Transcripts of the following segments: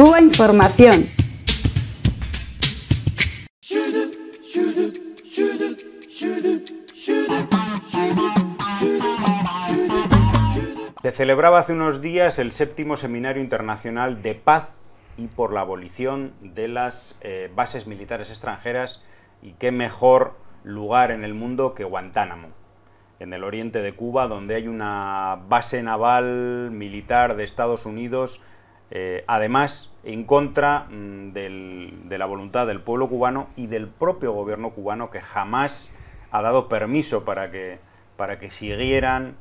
Cuba Información. Se celebraba hace unos días el séptimo Seminario Internacional de Paz y por la abolición de las eh, bases militares extranjeras y qué mejor lugar en el mundo que Guantánamo, en el oriente de Cuba, donde hay una base naval militar de Estados Unidos eh, además en contra mm, de la voluntad del pueblo cubano y del propio gobierno cubano que jamás ha dado permiso para que, para que siguieran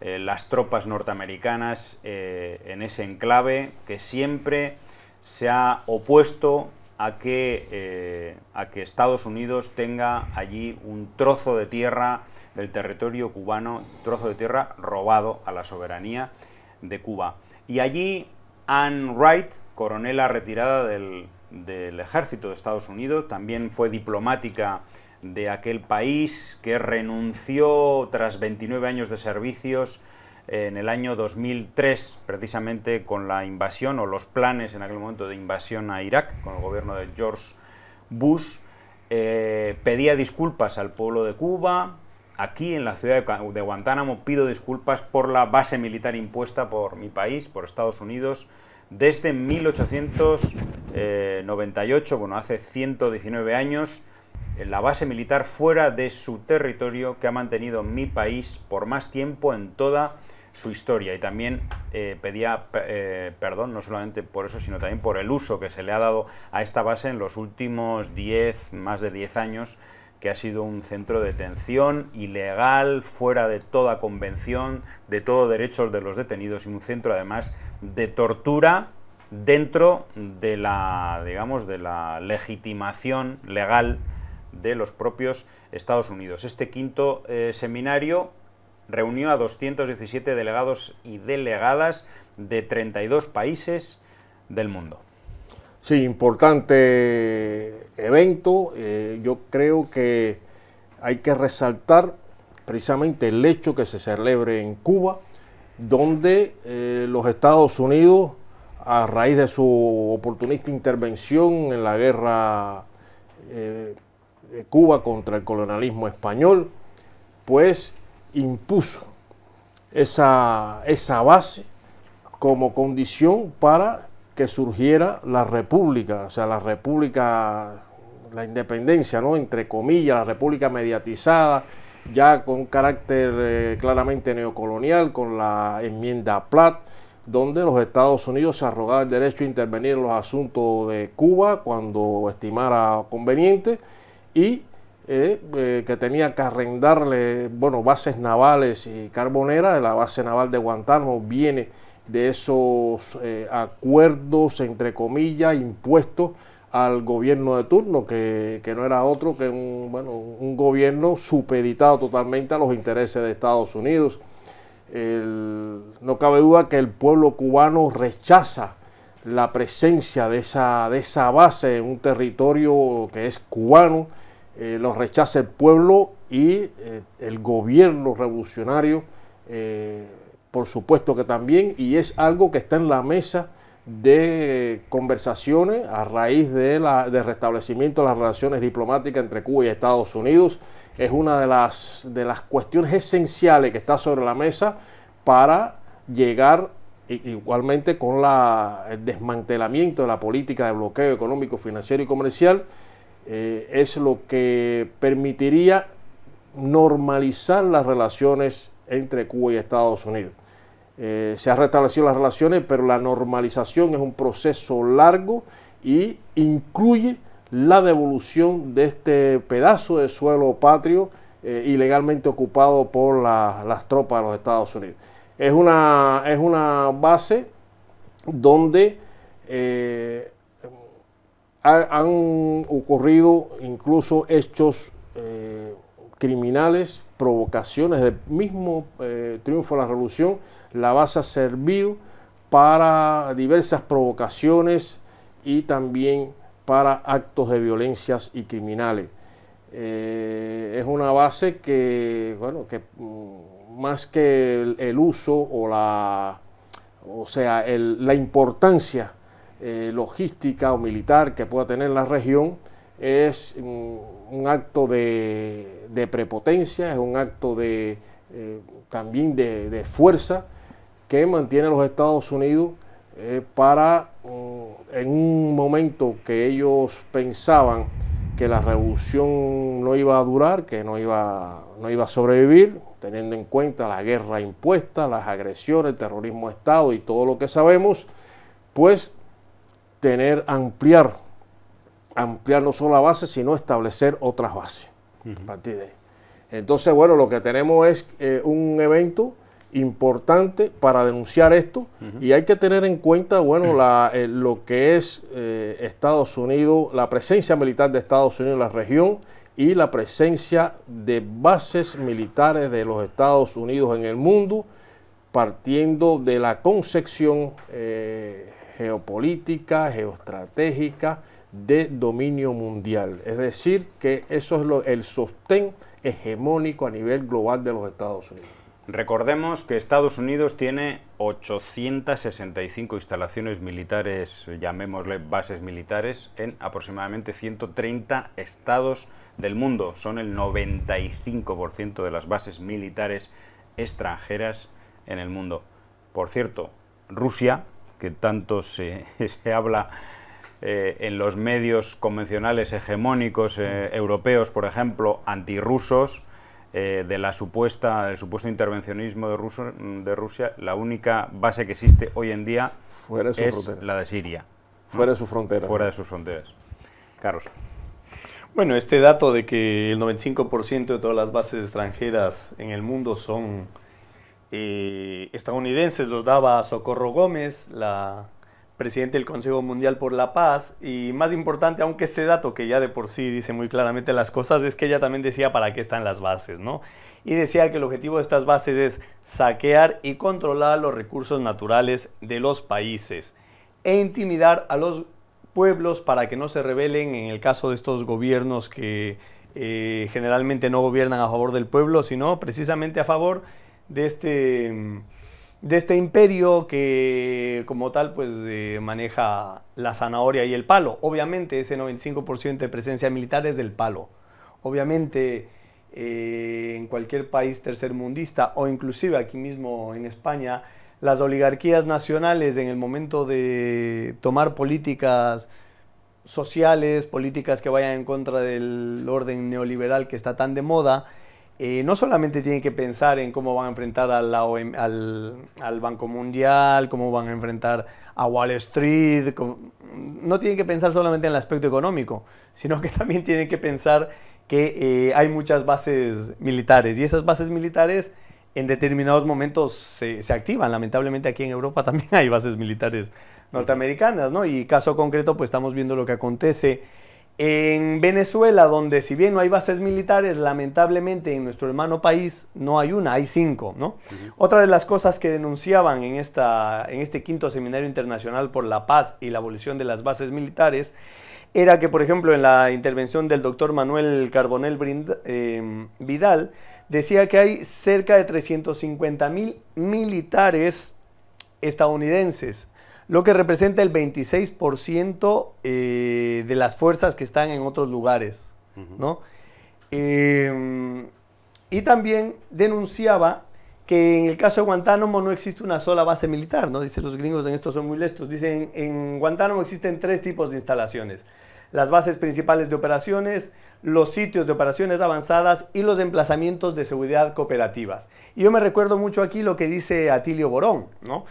eh, las tropas norteamericanas eh, en ese enclave que siempre se ha opuesto a que, a que Estados Unidos tenga allí un trozo de tierra del territorio cubano, trozo de tierra robado a la soberanía de Cuba. Y allí Anne Wright, coronela retirada del, ejército de Estados Unidos, también fue diplomática de aquel país que renunció tras 29 años de servicios en el año 2003, precisamente con la invasión o los planes en aquel momento de invasión a Irak, con el gobierno de George Bush, eh, pedía disculpas al pueblo de Cuba, aquí en la ciudad de Guantánamo pido disculpas por la base militar impuesta por mi país, por Estados Unidos, desde 1898, bueno, hace 119 años, eh, la base militar fuera de su territorio que ha mantenido mi país por más tiempo en toda su historia. Y también eh, pedía eh, perdón, no solamente por eso, sino también por el uso que se le ha dado a esta base en los últimos 10, más de 10 años que ha sido un centro de detención ilegal, fuera de toda convención, de todo derechos de los detenidos y un centro además de tortura dentro de la, digamos, de la legitimación legal de los propios Estados Unidos. Este quinto eh, seminario reunió a 217 delegados y delegadas de 32 países del mundo. Sí, importante evento. Eh, yo creo que hay que resaltar precisamente el hecho que se celebre en Cuba, donde eh, los Estados Unidos, a raíz de su oportunista intervención en la guerra eh, de Cuba contra el colonialismo español, pues impuso esa, esa base como condición para que surgiera la república, o sea, la república, la independencia, ¿no? Entre comillas, la república mediatizada, ya con carácter eh, claramente neocolonial, con la enmienda Platt, donde los Estados Unidos se arrogaban el derecho a intervenir en los asuntos de Cuba cuando estimara conveniente y eh, eh, que tenía que arrendarle bueno, bases navales y carboneras, la base naval de Guantánamo viene de esos eh, acuerdos, entre comillas, impuestos al gobierno de turno, que, no era otro que un, bueno, un gobierno supeditado totalmente a los intereses de Estados Unidos. no cabe duda que el pueblo cubano rechaza la presencia de esa, de esa base en un territorio que es cubano, eh, lo rechaza el pueblo y eh, el gobierno revolucionario por supuesto que también, y es algo que está en la mesa de conversaciones a raíz de la, del restablecimiento de las relaciones diplomáticas entre Cuba y Estados Unidos. Es una de las, de las cuestiones esenciales que está sobre la mesa para llegar igualmente con la, el desmantelamiento de la política de bloqueo económico, financiero y comercial. Eh, es lo que permitiría normalizar las relaciones entre Cuba y Estados Unidos. Eh, se han restablecido las relaciones, pero la normalización es un proceso largo y incluye la devolución de este pedazo de suelo patrio eh, ilegalmente ocupado por las tropas de los Estados Unidos. Es una, es una base donde eh, han ocurrido incluso hechos criminales provocaciones del mismo eh, triunfo de la revolución, la base ha servido para diversas provocaciones y también para actos de violencias y criminales. Eh, es una base que, bueno, que mm, más que el, uso o la, o sea, la importancia eh, logística o militar que pueda tener la región, es mm, un acto de de prepotencia, es un acto de, eh, también de, fuerza que mantiene a los Estados Unidos eh, para, mm, en un momento que ellos pensaban que la revolución no iba a durar, que no iba, no iba a sobrevivir, teniendo en cuenta la guerra impuesta, las agresiones, el terrorismo de Estado y todo lo que sabemos, pues tener, ampliar, ampliar no solo la base, sino establecer otras bases. Entonces, bueno, lo que tenemos es eh, un evento importante para denunciar esto y hay que tener en cuenta, bueno, eh, lo que es eh, Estados Unidos, la presencia militar de Estados Unidos en la región y la presencia de bases militares de los Estados Unidos en el mundo, partiendo de la concepción geopolítica, geoestratégica, de dominio mundial. Es decir, que eso es lo, el sostén hegemónico a nivel global de los Estados Unidos. Recordemos que Estados Unidos tiene 865 instalaciones militares, llamémosle bases militares, en aproximadamente 130 estados del mundo. Son el 95% de las bases militares extranjeras en el mundo. Por cierto, Rusia, que tanto se, se habla eh, en los medios convencionales hegemónicos eh, europeos, por ejemplo, antirrusos, eh, de la supuesta, del supuesto intervencionismo de, Ruso, mm, de, Rusia, la única base que existe hoy en día Fuera es la de Siria. Fuera de sus fronteras. Fuera de sus fronteras. Carlos. Bueno, este dato de que el 95% de todas las bases extranjeras en el mundo son estadounidenses los daba Socorro Gómez, la presidente del Consejo Mundial por la Paz, y más importante, aunque este dato que ya de por sí dice muy claramente las cosas, es que ella también decía para qué están las bases, ¿no? Y decía que el objetivo de estas bases es saquear y controlar los recursos naturales de los países e intimidar a los pueblos para que no se rebelen en el caso de estos gobiernos que eh, generalmente no gobiernan a favor del pueblo, sino precisamente a favor de este mm, de este imperio que como tal pues eh, maneja la zanahoria y el palo. Obviamente ese 95% de presencia militar es del palo. Obviamente eh, en cualquier país tercermundista o inclusive aquí mismo en España, las oligarquías nacionales en el momento de tomar políticas sociales, políticas que vayan en contra del orden neoliberal que está tan de moda, eh, no solamente tienen que pensar en cómo van a enfrentar a la al, Banco Mundial, cómo van a enfrentar a Wall Street, no tienen que pensar solamente en el aspecto económico, sino que también tienen que pensar que eh, hay muchas bases militares y esas bases militares en determinados momentos se, se activan. Lamentablemente aquí en Europa también hay bases militares norteamericanas, ¿no? Y caso concreto, pues estamos viendo lo que acontece en Venezuela, donde si bien no hay bases militares, lamentablemente en nuestro hermano país no hay una, hay cinco. ¿no? Otra de las cosas que denunciaban en, esta, en este quinto seminario internacional por la paz y la abolición de las bases militares era que, por ejemplo, en la intervención del doctor Manuel Carbonel em, Vidal, decía que hay cerca de 350 mil militares estadounidenses lo que representa el 26% eh, de las fuerzas que están en otros lugares, ¿no? Eh, y también denunciaba que en el caso de Guantánamo no existe una sola base militar, ¿no? Dicen los gringos, en esto son muy lestos. Dicen, en Guantánamo existen tres tipos de instalaciones las bases principales de operaciones, los sitios de operaciones avanzadas y los emplazamientos de seguridad cooperativas. Y yo me recuerdo mucho aquí lo que dice Atilio Borón, ¿no?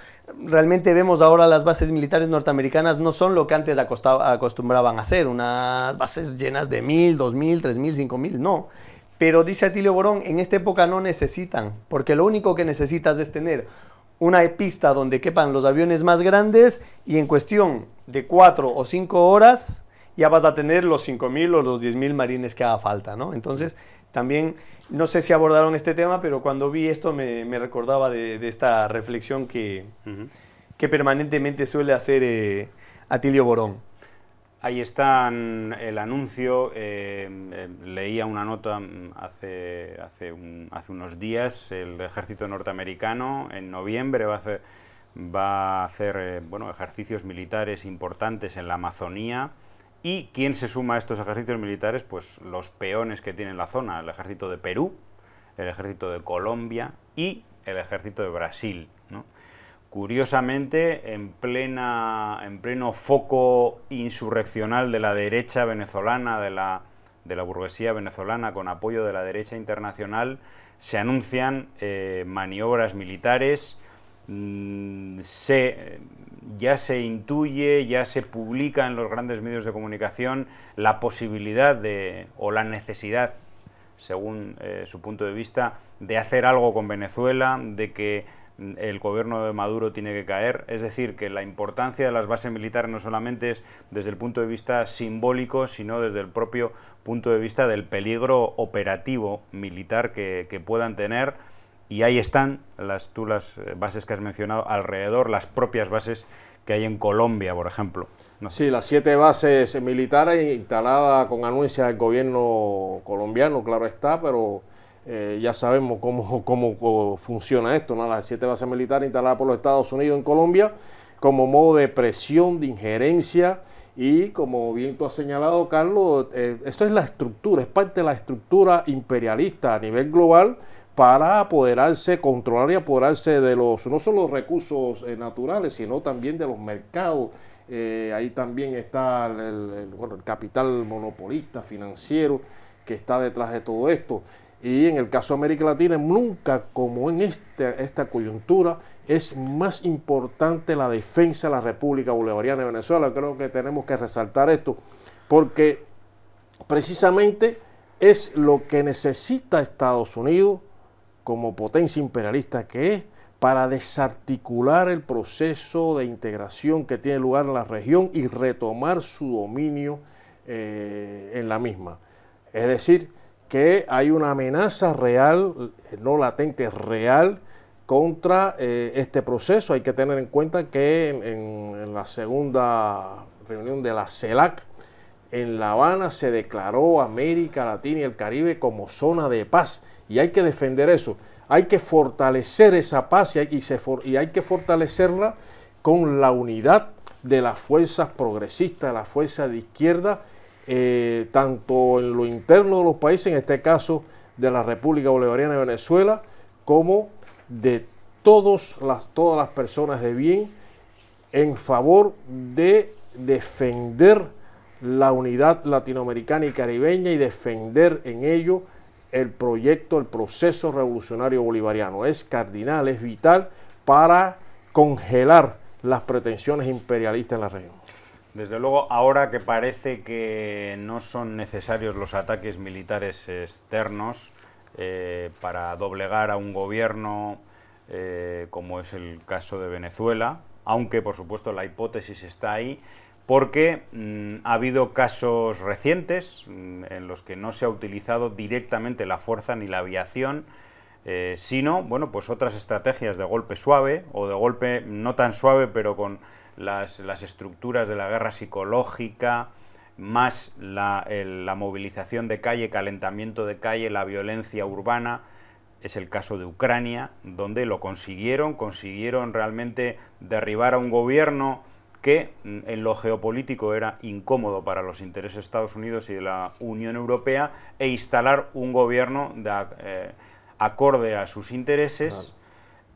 Realmente vemos ahora las bases militares norteamericanas no son lo que antes acostumbraban a ser, unas bases llenas de mil, dos mil, tres mil, cinco mil, no. Pero dice Atilio Borón, en esta época no necesitan, porque lo único que necesitas es tener una pista donde quepan los aviones más grandes y en cuestión de cuatro o cinco horas ya vas a tener los 5.000 o los 10.000 marines que haga falta, ¿no? Entonces, también, no sé si abordaron este tema, pero cuando vi esto me, recordaba de, esta reflexión que, permanentemente suele hacer eh, Atilio Borón. Ahí está el anuncio, eh, eh, leía una nota mm, hace, unos días, el ejército norteamericano en noviembre va a hacer, va ejercicios militares importantes en la Amazonía, ¿Y quién se suma a estos ejercicios militares? Pues los peones que tienen la zona, el ejército de Perú, el ejército de Colombia y el ejército de Brasil. Curiosamente, en, plena, en pleno foco insurreccional de la derecha venezolana, de la, burguesía venezolana, con apoyo de la derecha internacional, se anuncian eh, maniobras militares, mm, se ya se intuye, ya se publica en los grandes medios de comunicación la posibilidad de, o la necesidad, según eh, su punto de vista, de hacer algo con Venezuela, de que mm, el gobierno de Maduro tiene que caer. Es decir, que la importancia de las bases militares no solamente es desde el punto de vista simbólico, sino desde el propio punto de vista del peligro operativo militar que puedan tener y ahí están las, tú las eh, bases que has mencionado, alrededor las propias bases que hay en Colombia, por ejemplo. Sí, las siete bases militares instaladas con anuncias del gobierno colombiano, claro está, pero eh, ya sabemos cómo, cómo, funciona esto, ¿no? las siete bases militares instaladas por los Estados Unidos en Colombia como modo de presión, de injerencia y como bien tú has señalado, Carlos, eh, esto es la estructura, es parte de la estructura imperialista a nivel global para apoderarse, controlar y apoderarse de los, no solo los recursos eh, naturales, sino también de los mercados. Eh, ahí también está el, capital monopolista financiero que está detrás de todo esto. Y en el caso de América Latina, nunca como en este, esta coyuntura, es más importante la defensa de la República Bolivariana de Venezuela. Creo que tenemos que resaltar esto, porque precisamente es lo que necesita Estados Unidos como potencia imperialista que es, para desarticular el proceso de integración que tiene lugar en la región y retomar su dominio eh, en la misma. Es decir, que hay una amenaza real, eh, no latente, real contra eh, este proceso. Hay que tener en cuenta que en la segunda reunión de la CELAC, en La Habana se declaró América Latina y el Caribe como zona de paz y hay que defender eso. Hay que fortalecer esa paz y hay, que fortalecerla con la unidad de las fuerzas progresistas, de las fuerzas de izquierda, eh, tanto en lo interno de los países, en este caso de la República Bolivariana de Venezuela, como de las, todas las personas de bien en favor de defender la unidad latinoamericana y caribeña y defender en ello el proyecto, el proceso revolucionario bolivariano. Es cardinal, es vital para congelar las pretensiones imperialistas en la región. Desde luego, ahora que parece que no son necesarios los ataques militares externos eh, para doblegar a un gobierno eh, como es el caso de Venezuela, aunque por supuesto la hipótesis está ahí, porque mm, ha habido casos recientes mm, en los que no se ha utilizado directamente la fuerza ni la aviación, eh, sino bueno, pues otras estrategias de golpe suave o de golpe no tan suave, pero con las, estructuras de la guerra psicológica, más la, la movilización de calle, calentamiento de calle, la violencia urbana, es el caso de Ucrania, donde lo consiguieron, consiguieron realmente derribar a un gobierno que mm, en lo geopolítico era incómodo para los intereses de Estados Unidos y de la Unión Europea e instalar un gobierno de, eh, acorde a sus intereses.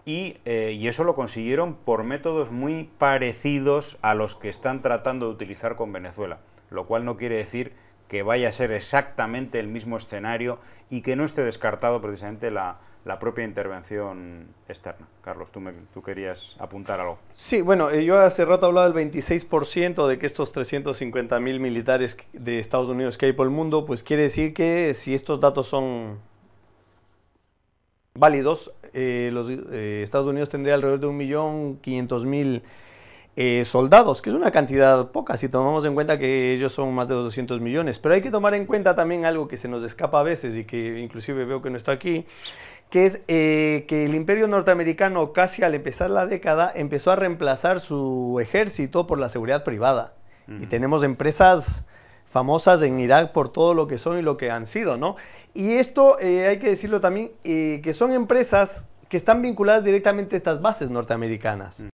Eh, y, eso lo consiguieron por métodos muy parecidos a los que están tratando de utilizar con Venezuela, lo cual no quiere decir que vaya a ser exactamente el mismo escenario y que no esté descartado precisamente la, la propia intervención externa. Carlos, tú, me, tú querías apuntar algo. Sí, bueno, eh, yo hace rato hablaba del 26% de que estos 350.000 militares de Estados Unidos que hay por el mundo, pues quiere decir que si estos datos son válidos, eh, los eh, Estados Unidos tendría alrededor de 1.500.000 eh, soldados, que es una cantidad poca si tomamos en cuenta que ellos son más de 200 millones. Pero hay que tomar en cuenta también algo que se nos escapa a veces y que inclusive veo que no está aquí, que es eh, que el imperio norteamericano casi al empezar la década empezó a reemplazar su ejército por la seguridad privada. Y tenemos empresas famosas en Irak por todo lo que son y lo que han sido, ¿no? Y esto eh, hay que decirlo también, eh, que son empresas que están vinculadas directamente a estas bases norteamericanas.